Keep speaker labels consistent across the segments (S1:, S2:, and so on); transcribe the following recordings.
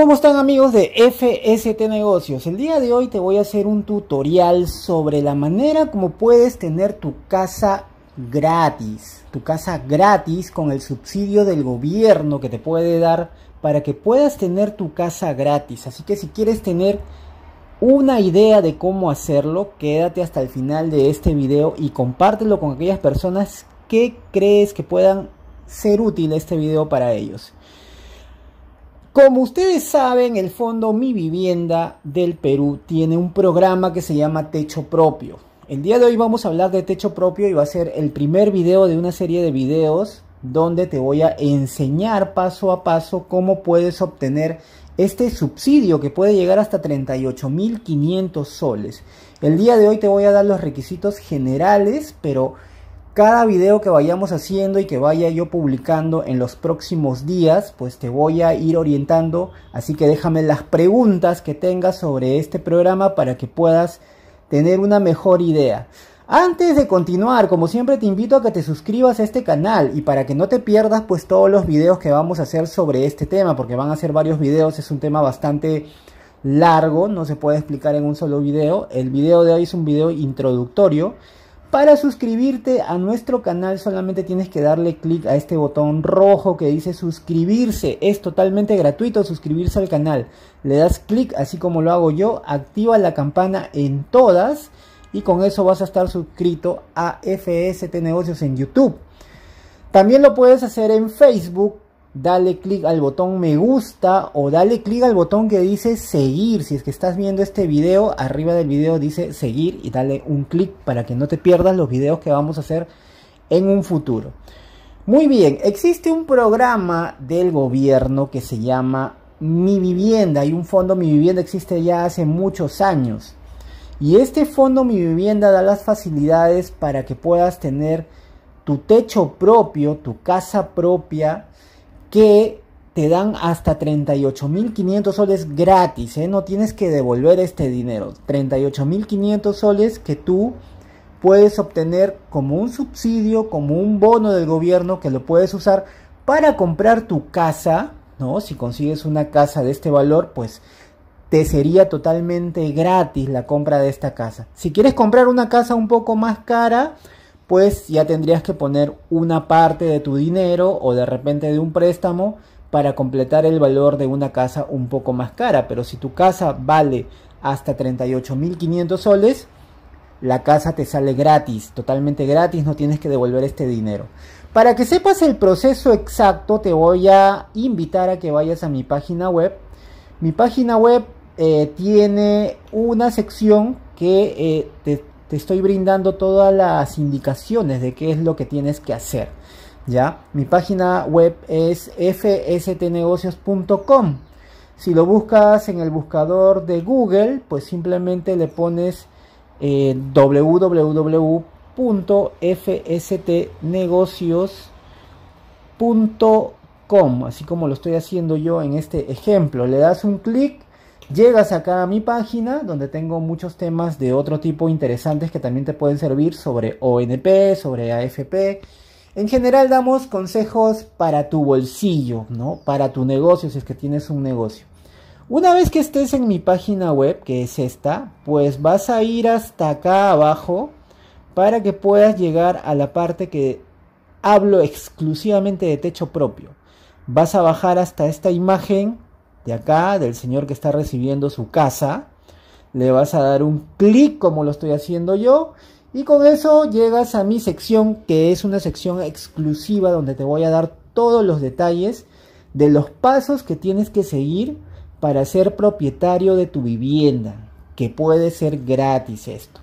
S1: ¿Cómo están amigos de FST Negocios? El día de hoy te voy a hacer un tutorial sobre la manera como puedes tener tu casa gratis, tu casa gratis con el subsidio del gobierno que te puede dar para que puedas tener tu casa gratis. Así que si quieres tener una idea de cómo hacerlo, quédate hasta el final de este video y compártelo con aquellas personas que crees que puedan ser útil este video para ellos. Como ustedes saben, el Fondo Mi Vivienda del Perú tiene un programa que se llama Techo Propio. El día de hoy vamos a hablar de techo propio y va a ser el primer video de una serie de videos donde te voy a enseñar paso a paso cómo puedes obtener este subsidio que puede llegar hasta 38.500 soles. El día de hoy te voy a dar los requisitos generales, pero cada video que vayamos haciendo y que vaya yo publicando en los próximos días, pues te voy a ir orientando. Así que déjame las preguntas que tengas sobre este programa para que puedas tener una mejor idea. Antes de continuar, como siempre te invito a que te suscribas a este canal y para que no te pierdas pues todos los videos que vamos a hacer sobre este tema, porque van a ser varios videos, es un tema bastante largo, no se puede explicar en un solo video. El video de hoy es un video introductorio para suscribirte a nuestro canal solamente tienes que darle clic a este botón rojo que dice suscribirse. Es totalmente gratuito suscribirse al canal. Le das clic así como lo hago yo, activa la campana en todas y con eso vas a estar suscrito a FST Negocios en YouTube. También lo puedes hacer en Facebook dale clic al botón me gusta o dale clic al botón que dice seguir. Si es que estás viendo este video, arriba del video dice seguir y dale un clic para que no te pierdas los videos que vamos a hacer en un futuro. Muy bien, existe un programa del gobierno que se llama Mi Vivienda y un fondo Mi Vivienda existe ya hace muchos años. Y este fondo Mi Vivienda da las facilidades para que puedas tener tu techo propio, tu casa propia, que te dan hasta 38.500 soles gratis, ¿eh? no tienes que devolver este dinero. 38.500 soles que tú puedes obtener como un subsidio, como un bono del gobierno que lo puedes usar para comprar tu casa, ¿no? Si consigues una casa de este valor, pues te sería totalmente gratis la compra de esta casa. Si quieres comprar una casa un poco más cara, pues ya tendrías que poner una parte de tu dinero o de repente de un préstamo para completar el valor de una casa un poco más cara. Pero si tu casa vale hasta 38.500 soles, la casa te sale gratis, totalmente gratis, no tienes que devolver este dinero. Para que sepas el proceso exacto, te voy a invitar a que vayas a mi página web. Mi página web eh, tiene una sección que eh, te te estoy brindando todas las indicaciones de qué es lo que tienes que hacer. ¿ya? Mi página web es fstnegocios.com. Si lo buscas en el buscador de Google, pues simplemente le pones eh, www.fstnegocios.com, así como lo estoy haciendo yo en este ejemplo. Le das un clic Llegas acá a mi página donde tengo muchos temas de otro tipo interesantes que también te pueden servir sobre ONP, sobre AFP. En general damos consejos para tu bolsillo, ¿no? Para tu negocio si es que tienes un negocio. Una vez que estés en mi página web, que es esta, pues vas a ir hasta acá abajo para que puedas llegar a la parte que hablo exclusivamente de techo propio. Vas a bajar hasta esta imagen de acá, del señor que está recibiendo su casa. Le vas a dar un clic como lo estoy haciendo yo. Y con eso llegas a mi sección, que es una sección exclusiva donde te voy a dar todos los detalles de los pasos que tienes que seguir para ser propietario de tu vivienda, que puede ser gratis esto.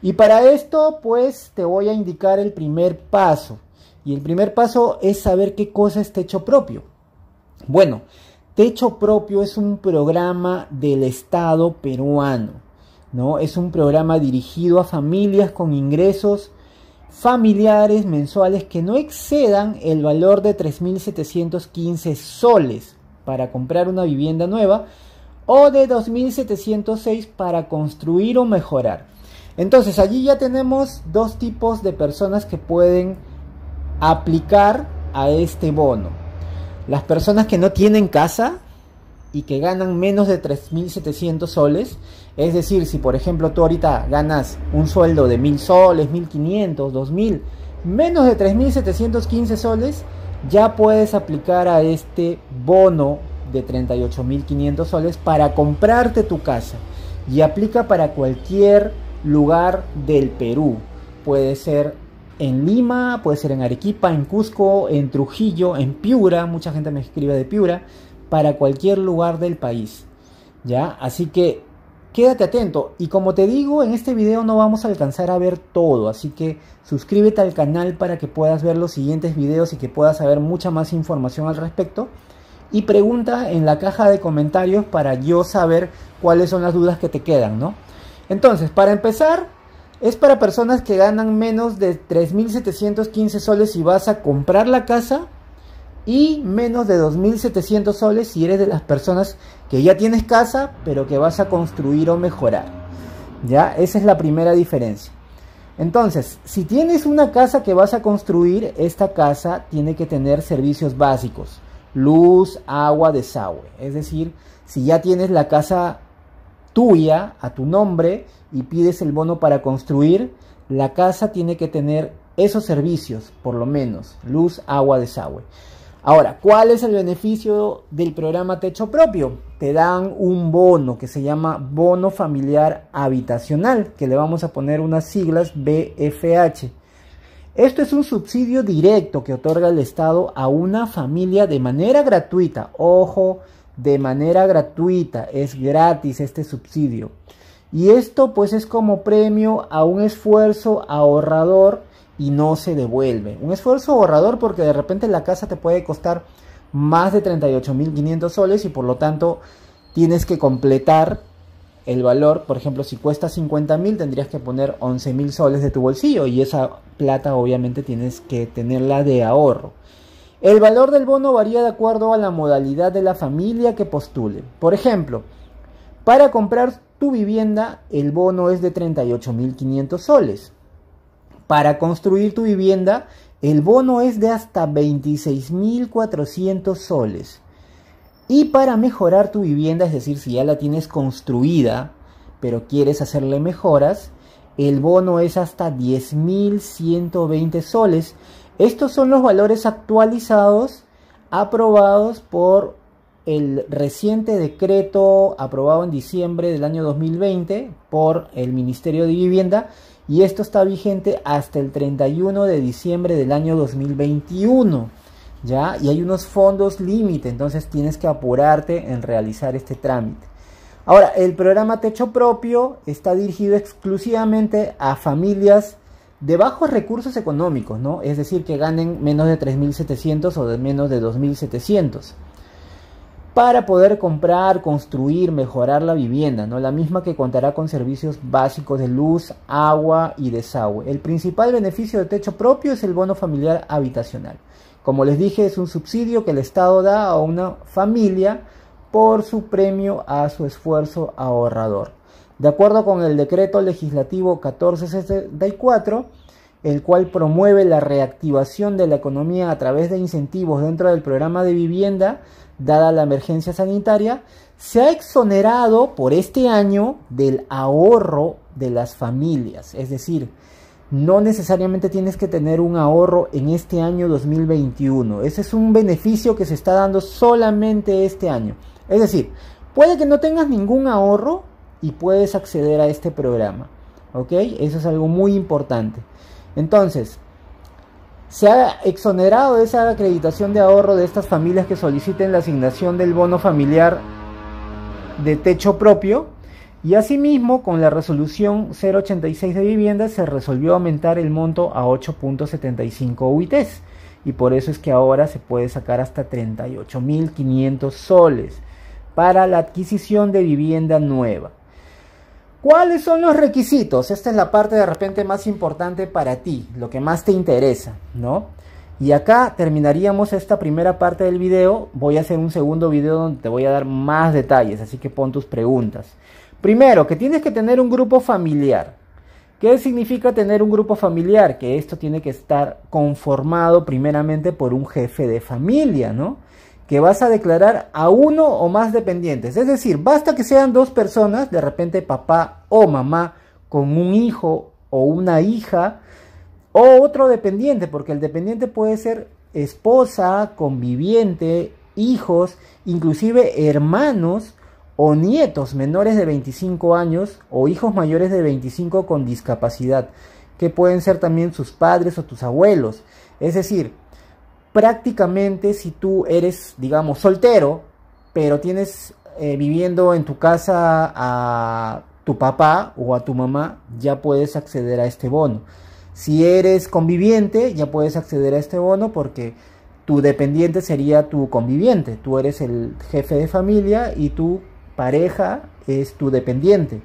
S1: Y para esto, pues te voy a indicar el primer paso. Y el primer paso es saber qué cosa es techo propio. Bueno, hecho Propio es un programa del Estado peruano, ¿no? Es un programa dirigido a familias con ingresos familiares mensuales que no excedan el valor de 3.715 soles para comprar una vivienda nueva o de 2.706 para construir o mejorar. Entonces allí ya tenemos dos tipos de personas que pueden aplicar a este bono. Las personas que no tienen casa y que ganan menos de 3.700 soles, es decir, si por ejemplo tú ahorita ganas un sueldo de 1.000 soles, 1.500, 2.000, menos de 3.715 soles, ya puedes aplicar a este bono de 38.500 soles para comprarte tu casa. Y aplica para cualquier lugar del Perú. Puede ser en Lima, puede ser en Arequipa, en Cusco, en Trujillo, en Piura, mucha gente me escribe de Piura, para cualquier lugar del país. ¿Ya? Así que quédate atento. Y como te digo, en este video no vamos a alcanzar a ver todo, así que suscríbete al canal para que puedas ver los siguientes videos y que puedas saber mucha más información al respecto. Y pregunta en la caja de comentarios para yo saber cuáles son las dudas que te quedan, ¿no? Entonces, para empezar, es para personas que ganan menos de 3.715 soles si vas a comprar la casa y menos de 2.700 soles si eres de las personas que ya tienes casa pero que vas a construir o mejorar. ¿Ya? Esa es la primera diferencia. Entonces, si tienes una casa que vas a construir, esta casa tiene que tener servicios básicos. Luz, agua, desagüe. Es decir, si ya tienes la casa tuya, a tu nombre, y pides el bono para construir, la casa tiene que tener esos servicios, por lo menos, luz, agua, desagüe. Ahora, ¿cuál es el beneficio del programa Techo Propio? Te dan un bono que se llama Bono Familiar Habitacional, que le vamos a poner unas siglas BFH. Esto es un subsidio directo que otorga el Estado a una familia de manera gratuita. Ojo, de manera gratuita, es gratis este subsidio. Y esto pues es como premio a un esfuerzo ahorrador y no se devuelve. Un esfuerzo ahorrador porque de repente la casa te puede costar más de 38.500 soles y por lo tanto tienes que completar el valor. Por ejemplo, si cuesta 50.000 tendrías que poner 11.000 soles de tu bolsillo y esa plata obviamente tienes que tenerla de ahorro. El valor del bono varía de acuerdo a la modalidad de la familia que postule. Por ejemplo, para comprar tu vivienda el bono es de 38.500 soles. Para construir tu vivienda el bono es de hasta 26.400 soles. Y para mejorar tu vivienda, es decir, si ya la tienes construida, pero quieres hacerle mejoras, el bono es hasta 10.120 soles estos son los valores actualizados aprobados por el reciente decreto aprobado en diciembre del año 2020 por el Ministerio de Vivienda y esto está vigente hasta el 31 de diciembre del año 2021. ¿Ya? Y hay unos fondos límite, entonces tienes que apurarte en realizar este trámite. Ahora, el programa Techo Propio está dirigido exclusivamente a familias de bajos recursos económicos, ¿no? Es decir, que ganen menos de 3.700 o de menos de 2.700 para poder comprar, construir, mejorar la vivienda, ¿no? La misma que contará con servicios básicos de luz, agua y desagüe. El principal beneficio de techo propio es el bono familiar habitacional. Como les dije, es un subsidio que el Estado da a una familia por su premio a su esfuerzo ahorrador de acuerdo con el decreto legislativo 1464, el cual promueve la reactivación de la economía a través de incentivos dentro del programa de vivienda, dada la emergencia sanitaria, se ha exonerado por este año del ahorro de las familias. Es decir, no necesariamente tienes que tener un ahorro en este año 2021. Ese es un beneficio que se está dando solamente este año. Es decir, puede que no tengas ningún ahorro, y puedes acceder a este programa. ¿Ok? Eso es algo muy importante. Entonces, se ha exonerado esa acreditación de ahorro de estas familias que soliciten la asignación del bono familiar de techo propio. Y asimismo, con la resolución 086 de vivienda se resolvió aumentar el monto a 8.75 UITs. Y por eso es que ahora se puede sacar hasta 38.500 soles para la adquisición de vivienda nueva. ¿Cuáles son los requisitos? Esta es la parte de repente más importante para ti, lo que más te interesa, ¿no? Y acá terminaríamos esta primera parte del video. Voy a hacer un segundo video donde te voy a dar más detalles, así que pon tus preguntas. Primero, que tienes que tener un grupo familiar. ¿Qué significa tener un grupo familiar? Que esto tiene que estar conformado primeramente por un jefe de familia, ¿no? que vas a declarar a uno o más dependientes. Es decir, basta que sean dos personas, de repente papá o mamá, con un hijo o una hija, o otro dependiente, porque el dependiente puede ser esposa, conviviente, hijos, inclusive hermanos o nietos menores de 25 años o hijos mayores de 25 con discapacidad, que pueden ser también sus padres o tus abuelos. Es decir, prácticamente si tú eres, digamos, soltero, pero tienes eh, viviendo en tu casa a tu papá o a tu mamá, ya puedes acceder a este bono. Si eres conviviente, ya puedes acceder a este bono porque tu dependiente sería tu conviviente. Tú eres el jefe de familia y tu pareja es tu dependiente.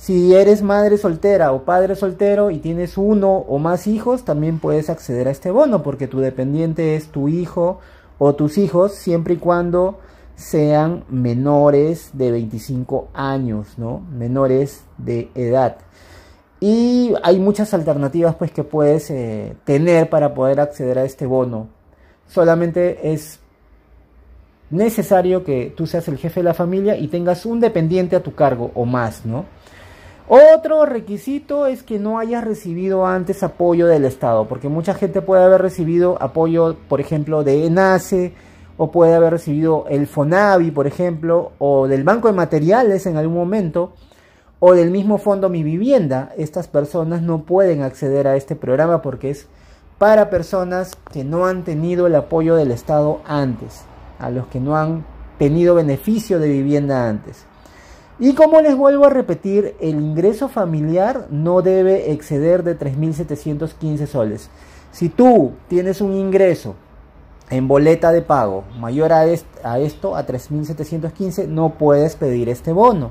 S1: Si eres madre soltera o padre soltero y tienes uno o más hijos, también puedes acceder a este bono porque tu dependiente es tu hijo o tus hijos siempre y cuando sean menores de 25 años, ¿no? Menores de edad. Y hay muchas alternativas pues que puedes eh, tener para poder acceder a este bono. Solamente es necesario que tú seas el jefe de la familia y tengas un dependiente a tu cargo o más, ¿no? Otro requisito es que no hayas recibido antes apoyo del Estado, porque mucha gente puede haber recibido apoyo, por ejemplo, de ENACE, o puede haber recibido el FONAVI, por ejemplo, o del Banco de Materiales en algún momento, o del mismo Fondo Mi Vivienda. Estas personas no pueden acceder a este programa porque es para personas que no han tenido el apoyo del Estado antes, a los que no han tenido beneficio de vivienda antes. Y como les vuelvo a repetir, el ingreso familiar no debe exceder de 3.715 soles. Si tú tienes un ingreso en boleta de pago mayor a, a esto, a 3.715, no puedes pedir este bono,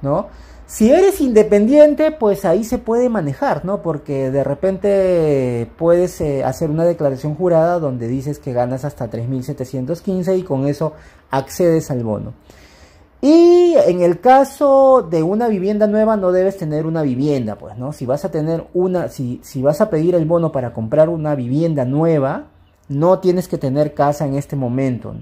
S1: ¿no? Si eres independiente, pues ahí se puede manejar, ¿no? Porque de repente puedes eh, hacer una declaración jurada donde dices que ganas hasta 3.715 y con eso accedes al bono. Y en el caso de una vivienda nueva no debes tener una vivienda, pues, ¿no? Si vas a tener una, si, vas a pedir el bono para comprar una vivienda nueva, no tienes que tener casa en este momento,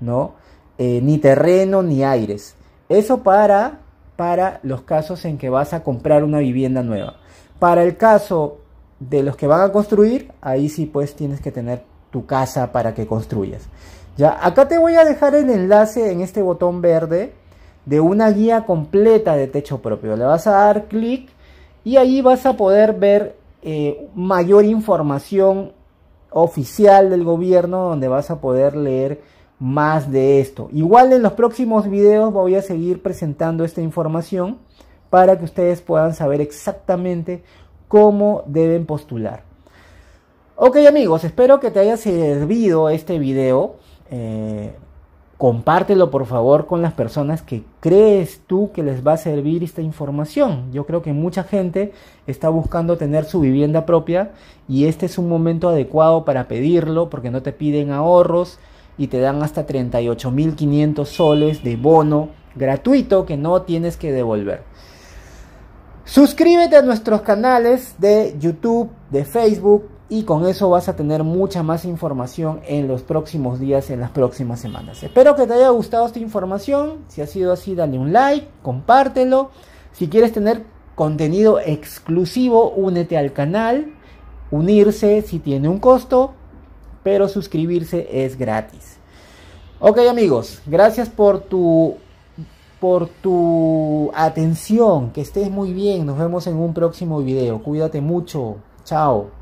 S1: ¿no? Eh, ni terreno ni aires. Eso para, para los casos en que vas a comprar una vivienda nueva. Para el caso de los que van a construir, ahí sí pues tienes que tener tu casa para que construyas. Ya, acá te voy a dejar el enlace en este botón verde de una guía completa de techo propio. Le vas a dar clic y ahí vas a poder ver eh, mayor información oficial del gobierno donde vas a poder leer más de esto. Igual en los próximos videos voy a seguir presentando esta información para que ustedes puedan saber exactamente cómo deben postular. Ok amigos, espero que te haya servido este video. Eh, compártelo por favor con las personas que crees tú que les va a servir esta información. Yo creo que mucha gente está buscando tener su vivienda propia y este es un momento adecuado para pedirlo porque no te piden ahorros y te dan hasta 38.500 soles de bono gratuito que no tienes que devolver. Suscríbete a nuestros canales de YouTube, de Facebook, y con eso vas a tener mucha más información en los próximos días, en las próximas semanas. Espero que te haya gustado esta información. Si ha sido así, dale un like, compártelo. Si quieres tener contenido exclusivo, únete al canal. Unirse si tiene un costo, pero suscribirse es gratis. Ok amigos, gracias por tu por tu atención, que estés muy bien, nos vemos en un próximo video. Cuídate mucho. Chao.